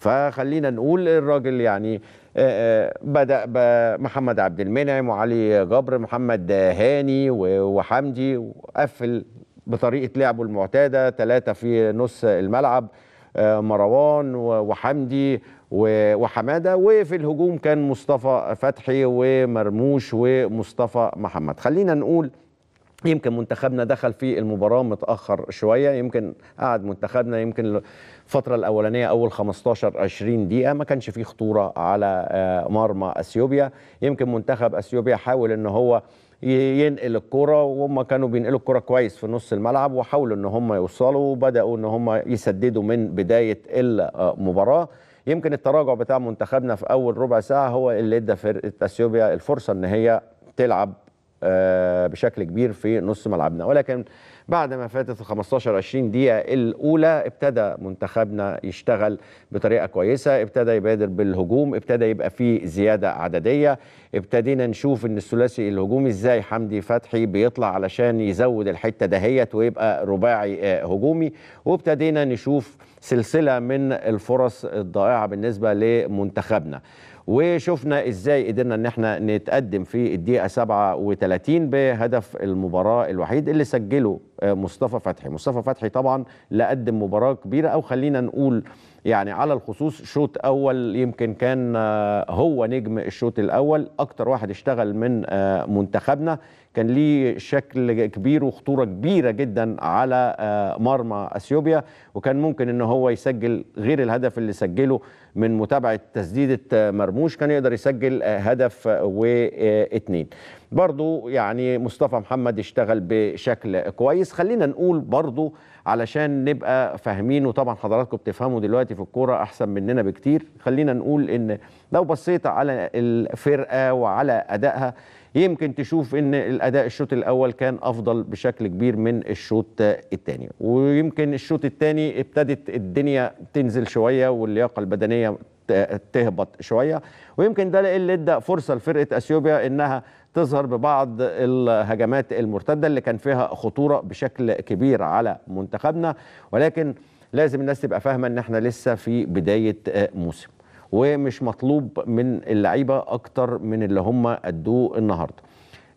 فخلينا نقول الراجل يعني آه، آه، بدأ بمحمد عبد المنعم وعلي جبر محمد هاني وحمدي وقفل بطريقة لعبه المعتادة ثلاثة في نص الملعب آه، مروان وحمدي وحماده وفي الهجوم كان مصطفى فتحي ومرموش ومصطفى محمد خلينا نقول يمكن منتخبنا دخل في المباراة متأخر شوية يمكن قعد منتخبنا يمكن الفترة الأولانية أول 15 20 دقيقة ما كانش فيه خطورة على آه، مرمى أثيوبيا يمكن منتخب أثيوبيا حاول إن هو ينقل الكرة وهم كانوا بينقلوا الكرة كويس في نص الملعب وحاولوا إن هم يوصلوا وبدأوا إن هم يسددوا من بداية المباراة يمكن التراجع بتاع منتخبنا في أول ربع ساعة هو اللي ادى فرقة أثيوبيا الفرصة إن هي تلعب آه، بشكل كبير في نص ملعبنا ولكن بعد ما فاتت 15 20 دقيقه الاولى ابتدى منتخبنا يشتغل بطريقه كويسه ابتدى يبادر بالهجوم ابتدى يبقى فيه زياده عدديه ابتدينا نشوف ان الثلاثي الهجومي ازاي حمدي فتحي بيطلع علشان يزود الحته دهيت ويبقى رباعي آه، هجومي وابتدينا نشوف سلسله من الفرص الضائعه بالنسبه لمنتخبنا وشفنا ازاي قدرنا ان احنا نتقدم في الدقيقه 37 بهدف المباراه الوحيد اللي سجله آه، مصطفى فتحي مصطفى فتحي طبعا لقدم قدم مباراه كبيره او خلينا نقول يعني على الخصوص شوط اول يمكن كان آه، هو نجم الشوط الاول اكتر واحد اشتغل من آه، منتخبنا كان ليه شكل كبير وخطوره كبيره جدا على آه، مرمى اثيوبيا وكان ممكن ان هو يسجل غير الهدف اللي سجله من متابعه تسديده مرموش كان يقدر يسجل هدف واثنين برضو يعني مصطفى محمد اشتغل بشكل كويس خلينا نقول برضو علشان نبقى فاهمين وطبعا حضراتكم بتفهموا دلوقتي في الكوره احسن مننا بكتير خلينا نقول ان لو بصيت على الفرقه وعلى ادائها يمكن تشوف ان الاداء الشوط الاول كان افضل بشكل كبير من الشوط الثاني ويمكن الشوط الثاني ابتدت الدنيا تنزل شويه واللياقه البدنيه تهبط شويه ويمكن ده اللي ادى فرصه لفرقه اثيوبيا انها تظهر ببعض الهجمات المرتده اللي كان فيها خطوره بشكل كبير على منتخبنا ولكن لازم الناس تبقى فاهمه ان احنا لسه في بدايه آه، موسم ومش مطلوب من اللعيبه اكتر من اللي هم ادوه النهارده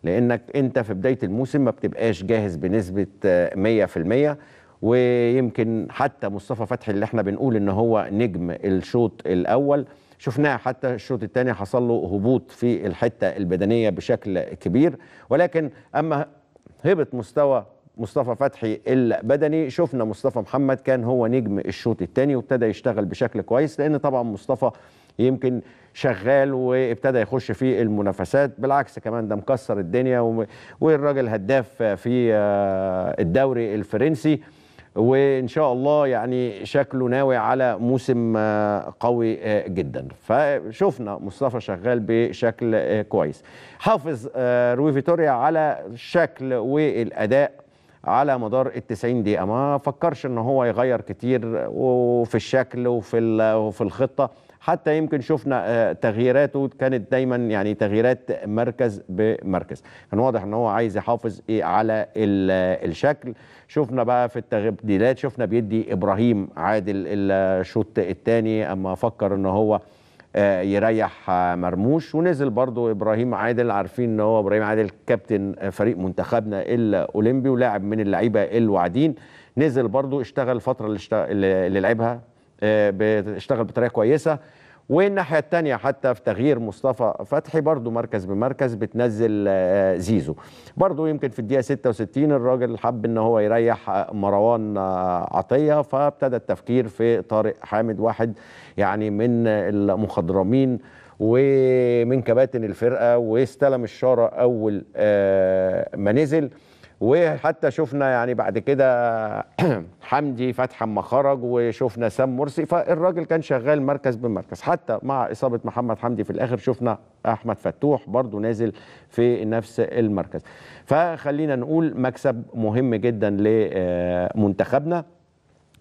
لانك انت في بدايه الموسم ما بتبقاش جاهز بنسبه 100% آه، ويمكن حتى مصطفى فتحي اللي احنا بنقول ان هو نجم الشوط الاول شفناه حتى الشوط الثاني حصل له هبوط في الحته البدنيه بشكل كبير ولكن اما هبط مستوى مصطفى فتحي البدني شفنا مصطفى محمد كان هو نجم الشوط الثاني وابتدى يشتغل بشكل كويس لان طبعا مصطفى يمكن شغال وابتدى يخش في المنافسات بالعكس كمان ده مكسر الدنيا والراجل هداف في آه، الدوري الفرنسي وان شاء الله يعني شكله ناوي على موسم آه، قوي آه، جدا فشفنا مصطفى شغال بشكل آه، كويس حافظ روي فيتوريا على الشكل والاداء على مدار 90 دقيقه ما فكرش ان هو يغير كتير وفي الشكل وفي وفي الخطه حتى يمكن شفنا آه، تغييراته كانت دايما يعني تغييرات مركز بمركز كان واضح ان هو عايز يحافظ ايه على آه، الشكل شفنا بقى في التبديلات شفنا بيدي ابراهيم عادل الشوط الثاني اما فكر ان هو آه، يريح مرموش ونزل برضو ابراهيم عادل عارفين ان هو ابراهيم عادل كابتن فريق منتخبنا الاولمبي ولاعب من اللعيبه الوعدين نزل برضو اشتغل الفتره اللي, اللي لعبها آه، بيشتغل بطريقه كويسه والناحيه الثانيه حتى في تغيير مصطفى فتحي برضو مركز بمركز بتنزل آه، زيزو برضو يمكن في الدقيقه 66 الراجل حب ان هو يريح مروان آه، عطيه فابتدى التفكير في طارق حامد واحد يعني من المخضرمين ومن كباتن الفرقه واستلم الشاره اول ما نزل وحتى شفنا يعني بعد كده حمدي فتحي اما خرج وشفنا سام مرسي فالراجل كان شغال مركز بمركز حتى مع اصابه محمد حمدي في الاخر شفنا احمد فتوح برضو نازل في نفس المركز فخلينا نقول مكسب مهم جدا لمنتخبنا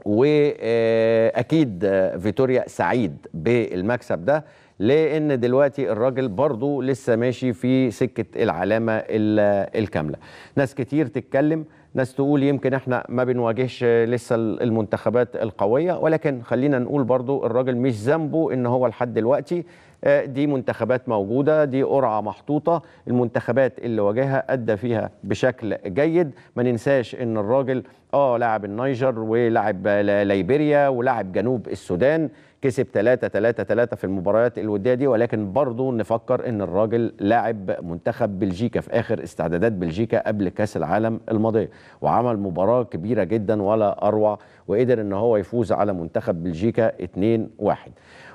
واكيد فيتوريا سعيد بالمكسب ده لان دلوقتي الراجل برضو لسه ماشي في سكه العلامه الكامله ناس كتير تتكلم ناس تقول يمكن احنا ما بنواجهش لسه المنتخبات القويه ولكن خلينا نقول برضو الراجل مش ذنبه ان هو لحد دلوقتي آه، دي منتخبات موجودة دي قرعة محطوطة المنتخبات اللي واجهها أدى فيها بشكل جيد ما ننساش أن الراجل آه لاعب النيجر ولاعب ليبيريا ولاعب جنوب السودان كسب 3 3 3 في المباريات الوديه دي ولكن برضه نفكر ان الراجل لاعب منتخب بلجيكا في اخر استعدادات بلجيكا قبل كاس العالم الماضيه وعمل مباراه كبيره جدا ولا اروع وقدر ان هو يفوز على منتخب بلجيكا 2 1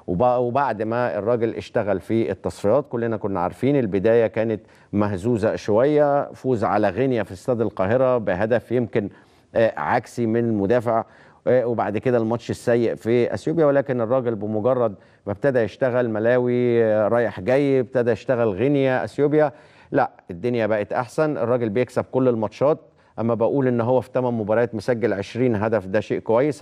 وبعد ما الراجل اشتغل في التصفيات كلنا كنا عارفين البدايه كانت مهزوزه شويه فوز على غينيا في استاد القاهره بهدف يمكن آه، عكسي من مدافع إيه، وبعد كده الماتش السيء في اثيوبيا ولكن الراجل بمجرد ما ابتدى يشتغل ملاوي آه، رايح جاي ابتدى يشتغل غينيا اثيوبيا لا الدنيا بقت احسن الراجل بيكسب كل الماتشات اما بقول ان هو في 8 مباريات مسجل 20 هدف ده شيء كويس